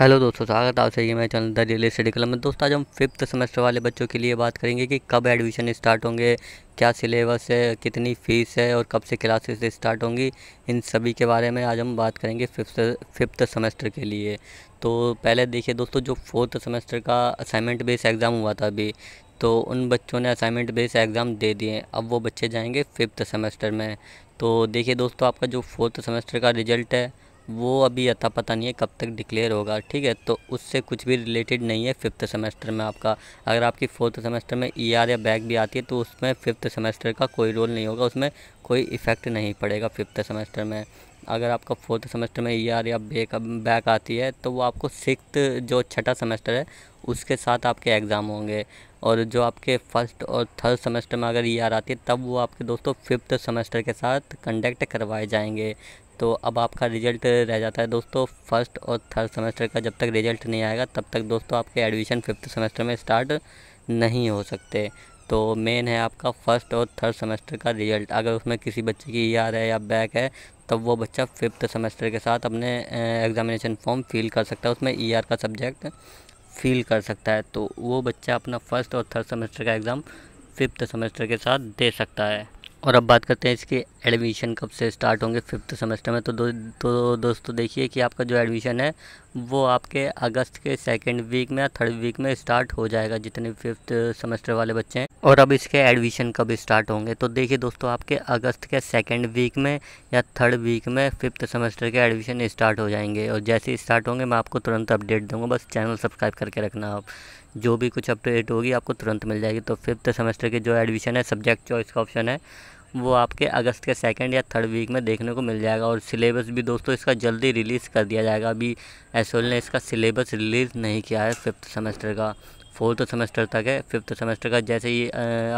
hello दोस्तों स्वागत है आप सही मैं चैनल द रियल स्टडी कलम में दोस्तों आज हम फिफ्थ सेमेस्टर वाले बच्चों के लिए बात करेंगे कि कब एडमिशन स्टार्ट होंगे क्या सिलेबस है कितनी फ़ीस है और कब से क्लासेस स्टार्ट होंगी इन सभी के बारे में आज हम बात करेंगे फिफ्थ फिफ्थ सेमेस्टर के लिए तो पहले देखिए दोस्तों जो फोर्थ सेमेस्टर का असाइनमेंट बेस एग्ज़ाम हुआ था अभी तो उन बच्चों ने असाइनमेंट बेस एग्ज़ाम दे दिए अब वो बच्चे जाएंगे फिफ्थ सेमेस्टर में तो देखिए दोस्तों आपका जो फोर्थ सेमेस्टर का रिजल्ट है वो अभी अथा पता नहीं है कब तक डिक्लेयर होगा ठीक है तो उससे कुछ भी रिलेटेड नहीं है फिफ्थ सेमेस्टर में आपका अगर आपकी फोर्थ सेमेस्टर में ई e या बैग भी आती है तो उसमें फिफ्थ सेमेस्टर का कोई रोल नहीं होगा उसमें कोई इफ़ेक्ट नहीं पड़ेगा फिफ्थ सेमेस्टर में अगर आपका फोर्थ सेमेस्टर में ई आर या बेक बैक आती है तो वो आपको सिक्स जो छठा सेमेस्टर है उसके साथ आपके एग्ज़ाम होंगे और जो आपके फर्स्ट और थर्ड सेमेस्टर में अगर ई आर आती है तब वो आपके दोस्तों फिफ्थ सेमेस्टर के साथ कंडक्ट करवाए जाएंगे तो अब आपका रिजल्ट रह जाता है दोस्तों फर्स्ट और थर्ड सेमेस्टर का जब तक रिजल्ट नहीं आएगा तब तक दोस्तों आपके एडमिशन फिफ्थ सेमेस्टर में स्टार्ट नहीं हो सकते तो मेन है आपका फर्स्ट और थर्ड सेमेस्टर का रिजल्ट अगर उसमें किसी बच्चे की ईआर है या बैक है तब वो बच्चा फिफ्थ सेमेस्टर के साथ अपने एग्ज़ामिनेशन फॉर्म फिल कर सकता है उसमें ईआर e का सब्जेक्ट फिल कर सकता है तो वो बच्चा अपना फर्स्ट और थर्ड सेमेस्टर का एग्ज़ाम फिफ्थ सेमेस्टर के साथ दे सकता है और अब बात करते हैं इसके एडमिशन कब से स्टार्ट होंगे फिफ्थ सेमेस्टर में तो दो, दो दोस्तों देखिए कि आपका जो एडमिशन है वो आपके अगस्त के सेकेंड वीक में या थर्ड वीक में स्टार्ट हो जाएगा जितने फिफ्थ सेमेस्टर वाले बच्चे हैं और अब इसके एडमिशन कब स्टार्ट होंगे तो देखिए दोस्तों आपके अगस्त के सेकेंड वीक में या थर्ड वीक में फिफ्थ सेमेस्टर के एडमिशन स्टार्ट हो जाएंगे और जैसे स्टार्ट होंगे मैं आपको तुरंत अपडेट दूंगा बस चैनल सब्सक्राइब करके रखना आप जो भी कुछ अपडेट होगी आपको तुरंत मिल जाएगी तो फिफ्थ सेमेस्टर के जो एडमिशन है सब्जेक्ट चॉइस का ऑप्शन है वो आपके अगस्त के सेकेंड या थर्ड वीक में देखने को मिल जाएगा और सिलेबस भी दोस्तों इसका जल्दी रिलीज़ कर दिया जाएगा अभी एस ने इसका सिलेबस रिलीज़ नहीं किया है फिफ्थ सेमेस्टर का फोर्थ सेमेस्टर तक है फिफ्थ सेमेस्टर का जैसे ही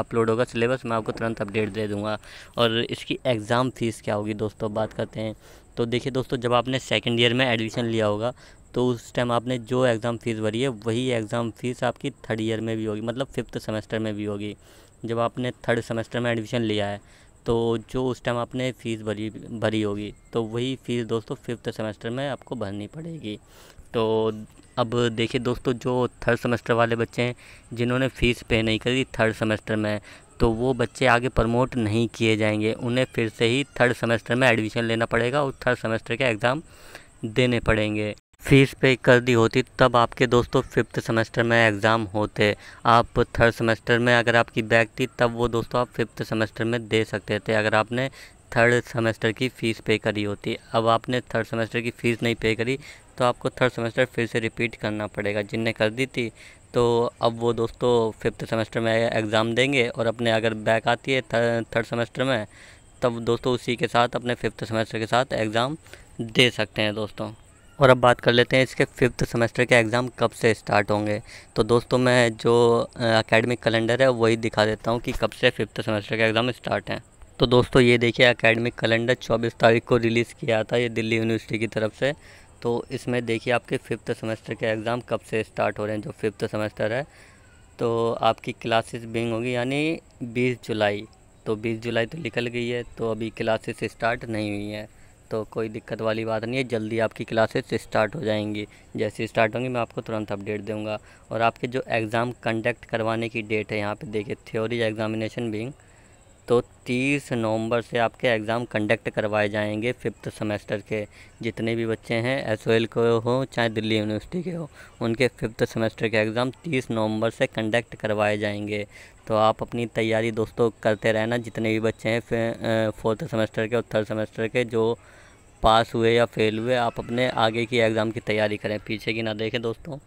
अपलोड होगा सिलेबस मैं आपको तुरंत अपडेट दे दूँगा और इसकी एग्ज़ाम फ़ीस क्या होगी दोस्तों बात करते हैं तो देखिए दोस्तों जब आपने सेकेंड ईयर में एडमिशन लिया होगा तो उस टाइम आपने जो एग्ज़ाम फ़ीस भरी है वही एग्ज़ाम फ़ीस आपकी थर्ड ईयर में भी होगी मतलब फिफ्थ सेमेस्टर में भी होगी जब आपने थर्ड सेमेस्टर में एडमिशन लिया है तो जो उस टाइम आपने फ़ीस भरी भरी होगी तो वही फ़ीस दोस्तों फिफ्थ सेमेस्टर में आपको भरनी पड़ेगी तो अब देखिए दोस्तों जो थर्ड सेमेस्टर वाले बच्चे हैं जिन्होंने फ़ीस पे नहीं करी थर्ड सेमेस्टर में तो वो बच्चे आगे प्रमोट नहीं किए जाएंगे उन्हें फिर से ही थर्ड सेमेस्टर में एडमिशन लेना पड़ेगा और थर्ड सेमेस्टर के एग्ज़ाम देने पड़ेंगे फ़ीस पे कर दी होती तब आपके दोस्तों फिफ्थ सेमेस्टर में एग्ज़ाम होते आप थर्ड सेमेस्टर में अगर आपकी बैक थी तब वो दोस्तों आप फिफ्थ सेमेस्टर में दे सकते थे अगर आपने थर्ड सेमेस्टर की फ़ीस पे करी होती अब आपने थर्ड सेमेस्टर की फ़ीस नहीं पे करी तो आपको थर्ड सेमेस्टर फिर से रिपीट करना पड़ेगा जिनने कर दी थी तो अब वो दोस्तों फिफ्थ सेमेस्टर में एग्ज़ाम देंगे और अपने अगर बैक आती है थर्ड सेमेस्टर में तब दोस्तों उसी के साथ अपने फिफ्थ सेमेस्टर के साथ एग्ज़ाम दे सकते हैं दोस्तों और अब बात कर लेते हैं इसके फिफ्थ सेमेस्टर के एग्ज़ाम कब से स्टार्ट होंगे तो दोस्तों मैं जो अकेडमिक कैलेंडर है वही दिखा देता हूँ कि कब से फिफ्थ सेमेस्टर के एग्ज़ाम स्टार्ट हैं तो दोस्तों ये देखिए अकेडमिक कैलेंडर 24 तारीख को रिलीज़ किया था ये दिल्ली यूनिवर्सिटी की तरफ से तो इसमें देखिए आपके फिफ्थ सेमेस्टर के एग्ज़ाम कब से स्टार्ट हो रहे हैं जो फिफ्थ सेमेस्टर है तो आपकी क्लासेस बिंग होगी यानी बीस जुलाई तो बीस जुलाई तो निकल गई है तो अभी क्लासेस स्टार्ट नहीं हुई हैं तो कोई दिक्कत वाली बात नहीं है जल्दी आपकी क्लासेस स्टार्ट हो जाएंगी जैसे स्टार्ट होंगी मैं आपको तुरंत अपडेट दूंगा और आपके जो एग्ज़ाम कंडक्ट करवाने की डेट है यहाँ पे देखिए थ्योरी एग्जामिनेशन बिंग तो 30 नवंबर से आपके एग्ज़ाम कंडक्ट करवाए जाएंगे फिफ्थ सेमेस्टर के जितने भी बच्चे हैं एस के हो चाहे दिल्ली यूनिवर्सिटी के हो उनके फिफ्थ सेमेस्टर के एग्ज़ाम 30 नवंबर से कंडक्ट करवाए जाएंगे तो आप अपनी तैयारी दोस्तों करते रहना जितने भी बच्चे हैं फोर्थ सेमेस्टर के और थर्ड सेमेस्टर के जो पास हुए या फेल हुए आप अपने आगे की एग्ज़ाम की तैयारी करें पीछे की ना देखें दोस्तों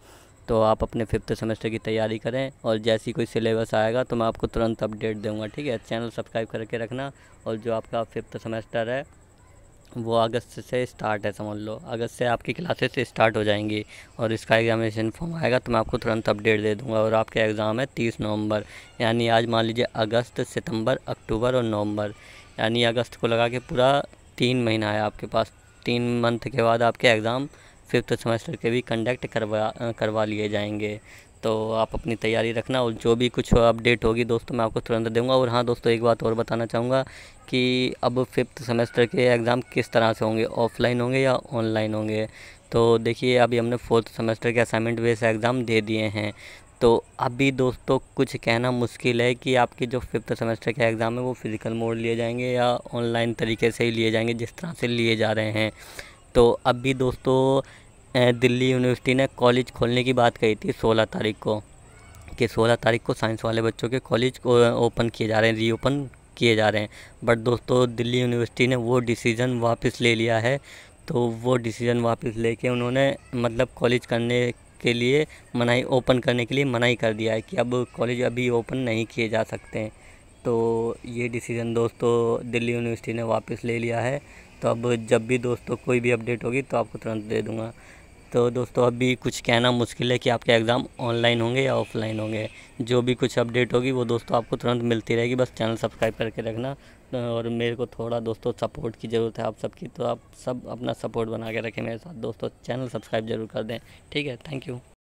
तो आप अपने फिफ्थ सेमेस्टर की तैयारी करें और जैसी कोई सिलेबस आएगा तो मैं आपको तुरंत अपडेट दूंगा ठीक है चैनल सब्सक्राइब करके रखना और जो आपका फिफ्थ सेमेस्टर है वो अगस्त से स्टार्ट है समझ लो अगस्त से आपकी क्लासेस स्टार्ट हो जाएंगी और इसका एग्जामिनेशन फॉर्म आएगा तो मैं आपको तुरंत अपडेट दे दूंगा और आपके एग्ज़ाम है तीस नवंबर यानी आज मान लीजिए अगस्त सितंबर अक्टूबर और नवंबर यानी अगस्त को लगा के पूरा तीन महीना है आपके पास तीन मंथ के बाद आपके एग्ज़ाम फिफ्थ तो सेमेस्टर के भी कंडक्ट करवा करवा लिए जाएंगे तो आप अपनी तैयारी रखना और जो भी कुछ अपडेट होगी दोस्तों मैं आपको तुरंत दूंगा और हाँ दोस्तों एक बात और बताना चाहूँगा कि अब फिफ्थ सेमेस्टर के एग्ज़ाम किस तरह से होंगे ऑफलाइन होंगे या ऑनलाइन होंगे तो देखिए अभी हमने फोर्थ सेमेस्टर के असाइनमेंट बेस एग्ज़ाम दे दिए हैं तो अभी दोस्तों कुछ कहना मुश्किल है कि आपके जो फिफ्थ सेमेस्टर के एग्ज़ाम है वो फ़िज़िकल मोड लिए जाएंगे या ऑनलाइन तरीके से ही लिए जाएंगे जिस तरह से लिए जा रहे हैं तो अभी दोस्तों दिल्ली यूनिवर्सिटी ने कॉलेज खोलने की बात कही थी सोलह तारीख को कि सोलह तारीख को साइंस वाले बच्चों के कॉलेज को ओपन किए जा रहे हैं रीओपन किए जा रहे हैं बट दोस्तों दिल्ली यूनिवर्सिटी ने वो डिसीज़न वापस ले लिया है तो वो डिसीज़न वापस लेके उन्होंने मतलब कॉलेज करने के लिए मनाही ओपन करने के लिए मनाही कर दिया है कि अब कॉलेज अभी ओपन नहीं किए जा सकते तो ये डिसीज़न दोस्तों दिल्ली यूनिवर्सिटी ने वापस ले लिया है तो अब जब भी दोस्तों कोई भी अपडेट होगी तो आपको तुरंत दे दूँगा तो दोस्तों अभी कुछ कहना मुश्किल है कि आपके एग्ज़ाम ऑनलाइन होंगे या ऑफलाइन होंगे जो भी कुछ अपडेट होगी वो दोस्तों आपको तुरंत मिलती रहेगी बस चैनल सब्सक्राइब करके रखना और मेरे को थोड़ा दोस्तों सपोर्ट की ज़रूरत है आप सबकी तो आप सब अपना सपोर्ट बना के रखें मेरे साथ दोस्तों चैनल सब्सक्राइब जरूर कर दें ठीक है थैंक यू